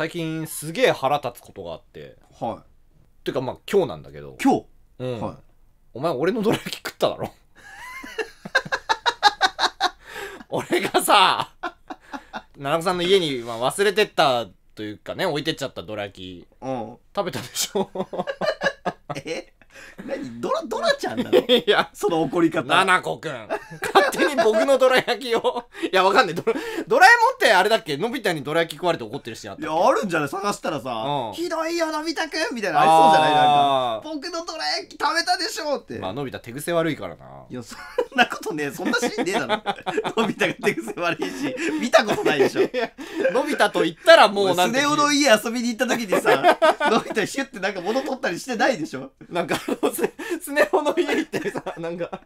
最近すげえ腹立つことがあってはていうかまあ今日なんだけど今日うんはいお前俺のどら焼き食っただろ 俺がさ七子さんの家にま忘れてったというかね置いてっちゃったどら焼きうん食べたでしょ え何ドラドラちゃんなの いやその怒り方くん手に僕のどら焼きをいや、わかんない。ドラドラえもんってあれだっけのび太にどら焼き食われて怒ってる人やったいや、あるんじゃない探したらさ、うん、ひどいよ、のび太くんみたいな、ありそうじゃないなんか、僕のどら焼き食べたでしょって。まあ、のび太手癖悪いからな。いや、そんなことねそんなシーンねえだろ。のび太が手癖悪いし、見たことないでしょ。のび太と言ったらもうなんスネ夫の家遊びに行った時にさ、のび太ヒュってなんか物取ったりしてないでしょ。なんか、スネ夫の家行ってさ、なんか、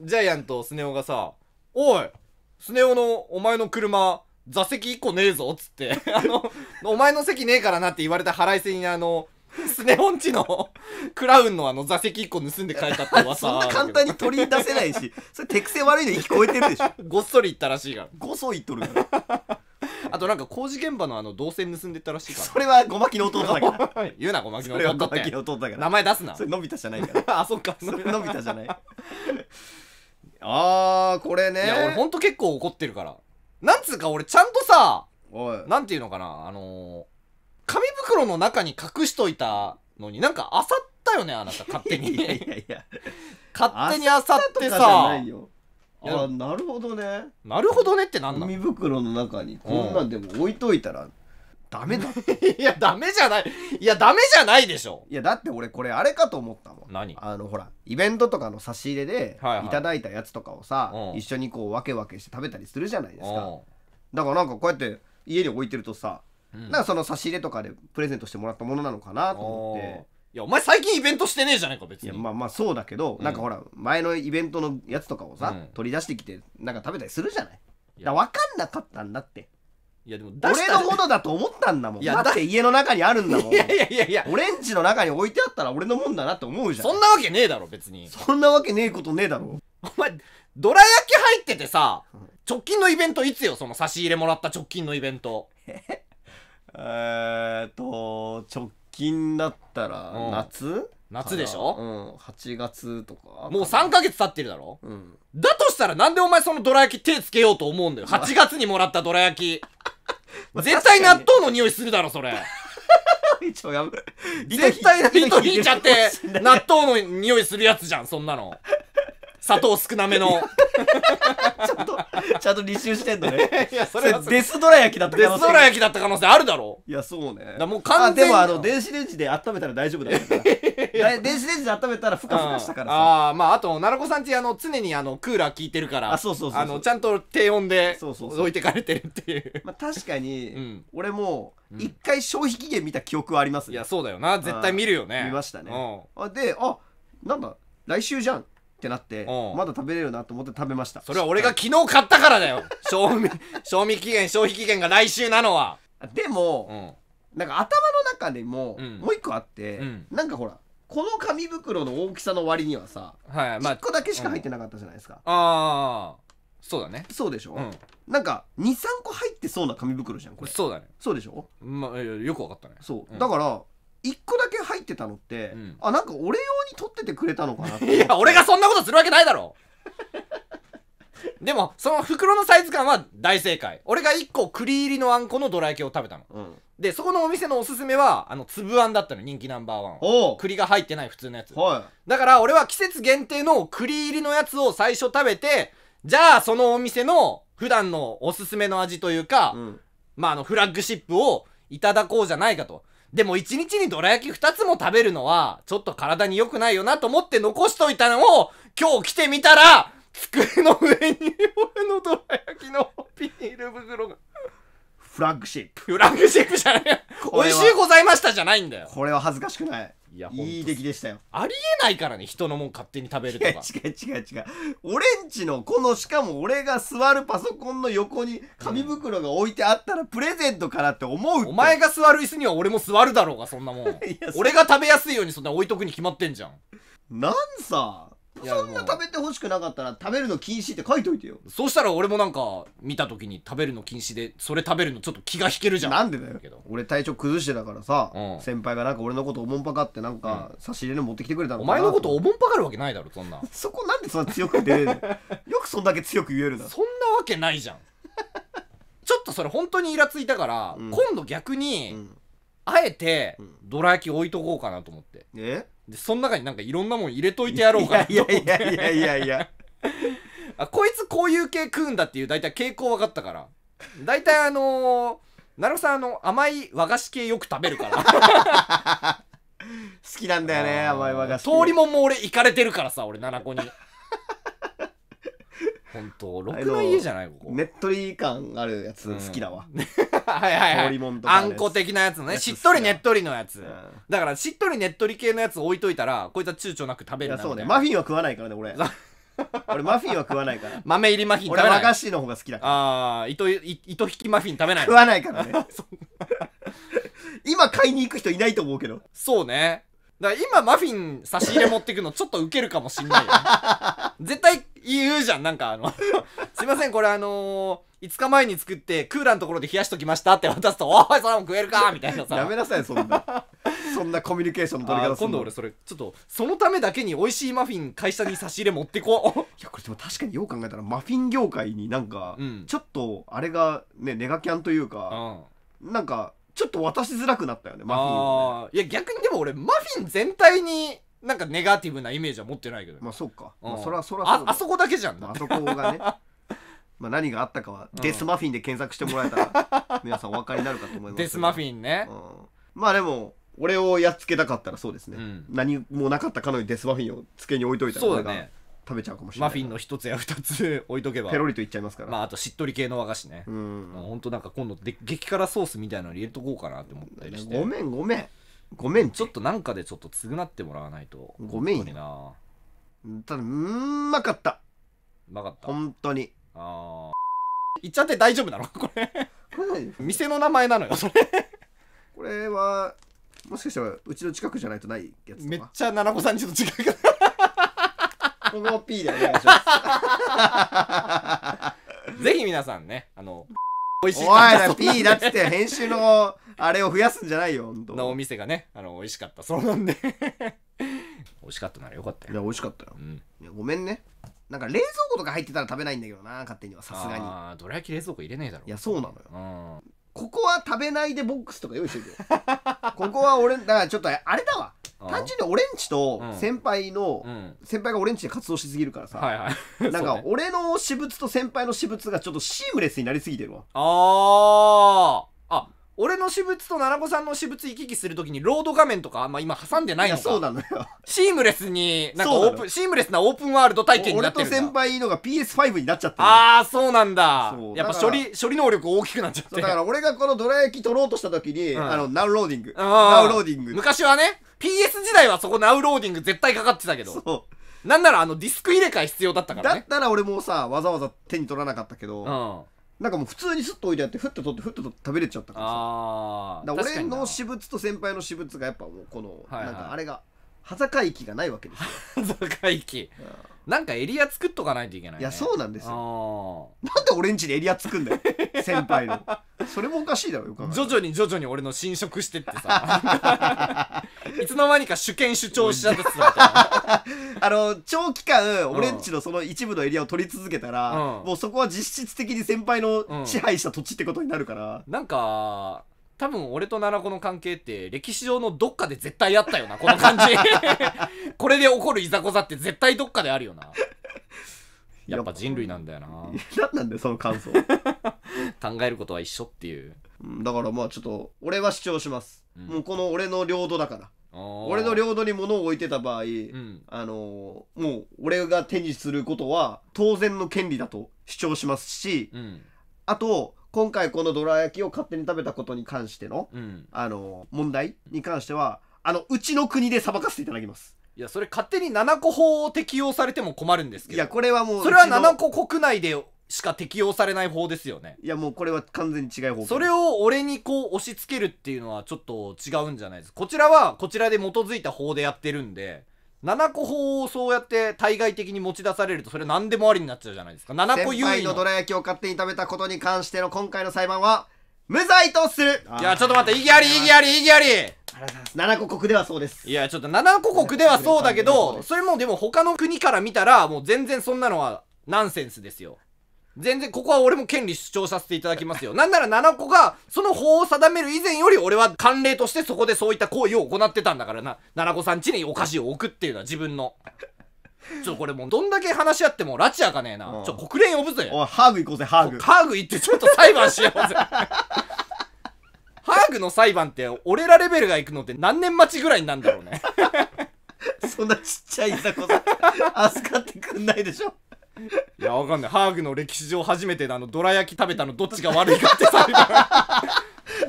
ジャイアンとスネ夫がさ「おいスネ夫のお前の車座席1個ねえぞ」っつって あの「お前の席ねえからな」って言われた腹いせにあのスネ夫んちのクラウンのあの座席1個盗んで帰ったって噂そんな簡単に取り出せないしそれ手癖悪いの聞こえてるでしょ ごっそり行ったらしいがごそいっとるから あとなんか工事現場のあの動線盗んでったらしいからそれはごまきの弟だから言うなごまきの弟ごまきの弟だから名前出すなそれのび太じゃないからあそっかそれのび太じゃないあーこれねいや俺ほんと結構怒ってるからなんつうか俺ちゃんとさおいなんていうのかなあのー、紙袋の中に隠しといたのになんかあさったよねあなた勝手に いやいやいや勝手にあさってさあなるほどねなるほどねって何なの袋の中にこんなんでも置いといたらダメだ いやダメじゃないいやダメじゃないでしょいやだって俺これあれかと思ったもん何あのほらイベントとかの差し入れではいいただいたやつとかをさ、一緒にこう分け分けして食べたりするじゃないですか、だからなんかこうやって家に置いてるとさ、うんなんかその差し入れとかでプレゼントしてもらったものなのかなと思っていやお前最近イベントしてねえじゃねえか別いにやまあまあそうだけど、うんなんかほら前のイベントのやつとかをさ、うん取り出してきてなんか食べたりするじゃないいやだか分かんなかったんだっていやでも出し俺のものだと思ったんだもんいやだって家の中にあるんだもんいやいやいやいやオレンジの中に置いてあったら俺のもんだなって思うじゃんそんなわけねえだろ別にそんなわけねえことねえだろお前どら焼き入っててさ直近のイベントいつよその差し入れもらった直近のイベントえーっと直近だったら夏夏でしょうん8月とかもう3ヶ月経ってるだろうんだとしたらなんでお前そのどら焼き手つけようと思うんだよ8月にもらったどら焼き絶対納豆の匂いするだろ、それ。一応やぶ。絶対糸引いちゃって、納豆の匂いするやつじゃん、そんなの。砂糖少なめの。ちょっと、ゃんと履修してんのね いやそれはデスドラ焼きだった可能ス性ドラ焼きだった可能性あるだろいやそうねもう完全でもあの電子レンジで温めたら大丈夫だよ。から 電子レンジで温めたらふかふかしたからさああまああと奈良子さんちあの常にあのクーラー効いてるからあそうそうそうあのちゃんと低温でそうそう置いてかれてるっていうまあ確かに俺も一回消費期限見た記憶はありますいやそうだよな絶対見るよね見ましたねあであなんだ来週じゃんってなってまだ食べれるなと思って食べましたそれは俺が昨日買ったからだよ賞味賞味期限消費期限が来週なのはでうもんなんか頭の中でもうんもう一個あってうんなんかほらこの紙袋の大きさの割にはさはいま1個だけしか入ってなかったじゃないですかああそうだねそうでしょうんなんか23個入ってそうな紙袋じゃんこれそうだねそうでしょまあよくわかったねそううんだから1個だけ入ってたのって、うん、あなんか俺用に取っててくれたのかな いや俺がそんなことするわけないだろ でもその袋のサイズ感は大正解俺が1個栗入りのあんこのどら焼きを食べたの、うん、でそこのお店のおすすめはあの粒あんだったの人気ナンバーワン栗が入ってない普通のやつ、はい、だから俺は季節限定の栗入りのやつを最初食べてじゃあそのお店の普段のおすすめの味というか、うん、まああのフラッグシップをいただこうじゃないかとでも一日にどら焼き2つも食べるのは、ちょっと体に良くないよなと思って残しといたのを、今日来てみたら、机の上に俺のどら焼きのビニール袋が。フラッグシップ。フラッグシップじゃない。美味しいうございましたじゃないんだよ。これは恥ずかしくない。いやいい出来でしたよありえないからね人のもん勝手に食べるとか 違う違う違う俺んちのこのしかも俺が座るパソコンの横に紙袋が置いてあったらプレゼントからって思うって、お前が座る椅子には俺も座るだろうがそんなもん 俺が食べやすいようにそんな置いとくに決まってんじゃんなんさそんな食べてほしくなかったら食べるの禁止って書いといてよそうしたら俺もなんか見た時に食べるの禁止でそれ食べるのちょっと気が引けるじゃんなんでだよ俺体調崩してたからさ、うん、先輩がなんか俺のことおもんぱかってなんか差し入れの持ってきてくれたのお前のことおもんぱかるわけないだろそんな そこなんでそんな強く出ねの よくそんだけ強く言えるだろそんなわけないじゃん ちょっとそれ本当にイラついたから、うん、今度逆に、うんあえてどら焼き置いとこうかなと思ってえでその中になんかいろんなもん入れといてやろうかなとい思やっていやいやいやいや あこいつこういう系食うんだっていう大体傾向分かったから大体あのー、なるさんあの甘い和菓子系よく食べるから 好きなんだよね甘い和菓子通りもんも俺行かれてるからさ俺七子に 本当ろくな家じゃないここ、ネットリ感あるやつ好きだわ、はいはいはいあんこ的なやつのねしっとりねっとりのやつ、うん、だからしっとりねっとり系のやつ置いといたらこいつは躊躇なく食べるだそうねマフィンは食わないからね俺俺マフィンは食わないから豆入りマフィン食べない俺和菓子の方が好きだからああ糸糸引きマフィン食べない食わないからね 今買いに行く人いないと思うけどそうねだから今マフィン差し入れ持ってくのちょっとウケるかもしんないよ絶対言うじゃんなんかあの すいませんこれあの5日前に作ってクーラーのところで冷やしときましたって渡すと「おいそれも食えるか!」みたいなさやめなさいそんな そんなコミュニケーションの取り方今度俺それちょっとそのためだけに美味しいマフィン会社に差し入れ持ってこういやこれでも確かによう考えたらマフィン業界になんか、ちょっとあれがねネガキャンというか、うん、なんかちょっと渡しづらくなったよねマフィンね、いや逆にでも俺マフィン全体になんかネガティブなイメージは持ってないけどまあそっか、うん、まあ、そらそらあそこだけじゃん、あそこがねまあ、何があったかは、デスマフィンで検索してもらえたら 皆さんお分かりになるかと思いますデスマフィンね、うん、まあでも俺をやっつけたかったらそうですね、うん、何もなかったかのようにデスマフィンを机に置いといたらそうだね食べちゃうかもしれないマフィンの一つや二つ置いとけばペロリといっちゃいますからまああとしっとり系の和菓子ねうん本当なんか今度で激辛ソースみたいなの入れとこうかなって思ったりしてごめんごめんごめんちょっとなんかでちょっと償ってもらわないとごめんよなただうんまかったうまかった本当にああっちゃって大丈夫なの これこれ店の名前なのよそれこれはもしかしたらうちの近くじゃないとないやつめっちゃ七子さんちの近くこの P でお願いしますぜひ皆さんねあのおしいおい P だっつって編集のあれを増やすんじゃないよ本のお店がねあの美味しかったそうなんで美味しかったならよかったよいや美味しかったよ、うん、ごめんねなんか冷蔵庫とか入ってたら食べないんだけどな勝手にはさすがにああどら焼き冷蔵庫入れねえだろいやそうなのよ、ここは食べないでボックスとか用意してるよ ここは俺だからちょっとあれだわ単純に俺んちと先輩の、先輩が俺んちで活動しすぎるからさ、なんか俺の私物と先輩の私物がちょっとシームレスになりすぎてるわああ俺の私物と奈々子さんの私物行き来するときにロード画面とかあんま今挟んでないのかそうなのよシームレスになんかオープンシームレスなオープンワールド体験になってるんだ俺と先輩のが PS5 になっちゃってああそうなんだやっぱ処理処理能力大きくなっちゃってだから俺がこのドラ焼き取ろうとしたときに、うん、あのナウローディングナウローディング昔はね PS 時代はそこナウローディング絶対かかってたけどそうなんならあのディスク入れ替え必要だったからねだったら俺もさわざわざ手に取らなかったけど、うんなんかもう普通にスッと置いてあってふっと取ってふっと取って食べれちゃったからあだから俺の私物と先輩の私物がやっぱもうこの、なんかあれが端境期がないわけですよ戦い機なんかエリア作っとかないといけない、ね、いやそうなんですよなんで俺んちでエリア作んだよ 先輩のそれもおかしいだろよ徐々に徐々に俺の侵食してってさ いつの間にか主権主張しちゃってさ。あの長期間俺んちのその一部のエリアを取り続けたら、うん、もうそこは実質的に先輩の支配した土地ってことになるから、うん、なんか多分俺と奈良子の関係って歴史上のどっかで絶対あったよなこの感じ これで起こるいざこざって絶対どっかであるよなやっぱ人類なんだよな何なんだよその感想 考えることは一緒っていうだからまあちょっと俺は主張します、うん、もうこの俺の領土だから俺の領土に物を置いてた場合、うん、あのもう俺が手にすることは当然の権利だと主張しますし、うん、あと今回このどら焼きを勝手に食べたことに関しての、うん、あの問題に関してはあのうちの国で裁かせていただきますいやそれ勝手に7個法を適用されても困るんですけどいやこれはもうそれは7個国内でしか適用されない法ですよねいやもうこれは完全に違う法それを俺にこう押し付けるっていうのはちょっと違うんじゃないですこちらはこちらで基づいた法でやってるんで7個法をそうやって対外的に持ち出されるとそれ何でもありになっちゃうじゃないですか7個優位のどら焼きを勝手に食べたことに関しての今回の裁判は無罪とするいやちょっと待って意義あり意義あり意義あり7個国ではそうですいやちょっと7個国ではそうだけどそれもでも他の国から見たらもう全然そんなのはナンセンスですよ全然ここは俺も権利主張させていただきますよ。なんなら七子が、その法を定める以前より俺は慣例としてそこでそういった行為を行ってたんだからな。七子さん家にお菓子を置くっていうのは自分の。ちょ、これもうどんだけ話し合っても拉致やかねえな。ちょ、国連呼ぶぜ。おい、ハーグ行こうぜ、ハーグ。ハーグ行ってちょっと裁判しようぜ。ハーグの裁判って俺らレベルが行くのって何年待ちぐらいになんだろうね。そんなちっちゃい雑魚さん、預かってくんないでしょ。やわかんないハーグの歴史上初めてのあのどら焼き食べたのどっちが悪いかってさ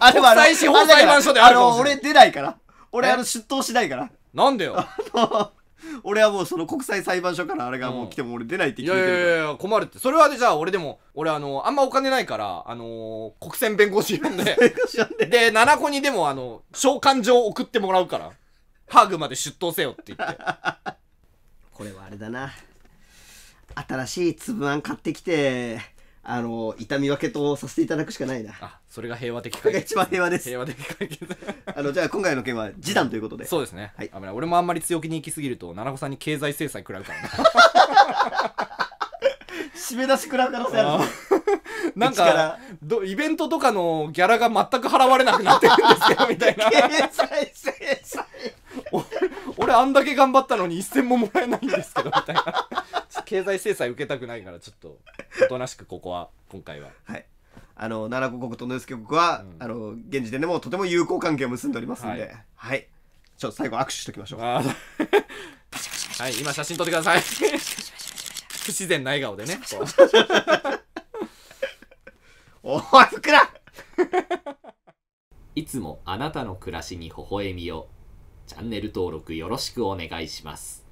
あれはあの法裁判所であるかもしれない俺出ないから俺あの出頭しないからなんでよ俺はもうその国際裁判所からあれがもう来ても俺出ないって聞いてる、うん、いやいやいや困るってそれはじゃあ俺でも俺あのあんまお金ないからあの国選弁護士呼んで で7個にでもあの召喚状送ってもらうからハーグまで出頭せよって言って これはあれだな新しい粒あん買ってきてあの痛み分けとさせていただくしかないなあそれが平和的解決一番平和です平和的解決 あのじゃあ今回の件は示談ということでそうですね、はい、危ない俺もあんまり強気に行きすぎると々子さんに経済制裁食らうからな 締め出し食らう可能性ある なんかどイベントとかのギャラが全く払われなくなってるんですけどみたいな経済制裁俺あんだけ頑張ったのに一銭ももらえないんですけどみたいな経済制裁受けたくないからちょっとおとなしくここは今回ははいあの奈良国と野助国は、うんあの現時点でもとても友好関係を結んでおりますんでははいちょっと最後握手しておきましょうあ はい今写真撮ってください 不自然な笑顔でね おいふくらいつもあなたの暮らしに微笑みを。チャンネル登録よろしくお願いします。